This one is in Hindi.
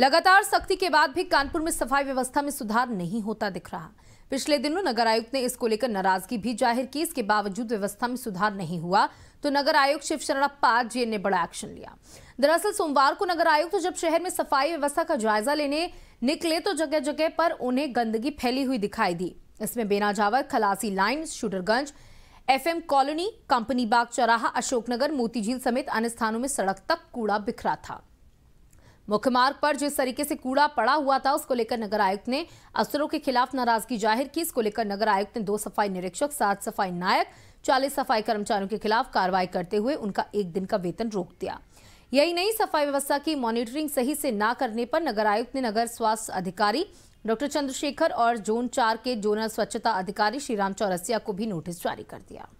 लगातार सख्ती के बाद भी कानपुर में सफाई व्यवस्था में सुधार नहीं होता दिख रहा पिछले दिनों नगर आयुक्त ने इसको लेकर नाराजगी भी जाहिर की इसके बावजूद व्यवस्था में सुधार नहीं हुआ तो नगर आयुक्त शिव शरणप्पा जे ने बड़ा एक्शन लिया दरअसल सोमवार को नगर आयुक्त तो जब शहर में सफाई व्यवस्था का जायजा लेने निकले तो जगह जगह पर उन्हें गंदगी फैली हुई दिखाई दी इसमें Benajhabar Khalasi line Shutarganj FM colony company Bagh चौराहा अशोकनगर मोती झील समेत अन्य स्थानों में सड़क तक कूड़ा बिखरा था मुख्य मार्ग पर जिस तरीके से कूड़ा पड़ा हुआ था उसको लेकर नगर आयुक्त ने अफसरों के खिलाफ नाराजगी जाहिर की इसको लेकर नगर आयुक्त ने दो सफाई निरीक्षक सात सफाई नायक चालीस सफाई कर्मचारियों के खिलाफ कार्रवाई करते हुए उनका एक दिन का वेतन रोक दिया यही नहीं सफाई व्यवस्था की मॉनिटरिंग सही से ना करने पर नगर आयुक्त ने नगर स्वास्थ्य अधिकारी डॉक्टर चंद्रशेखर और जोन चार के जोनल स्वच्छता अधिकारी श्रीराम चौरसिया को भी नोटिस जारी कर दिया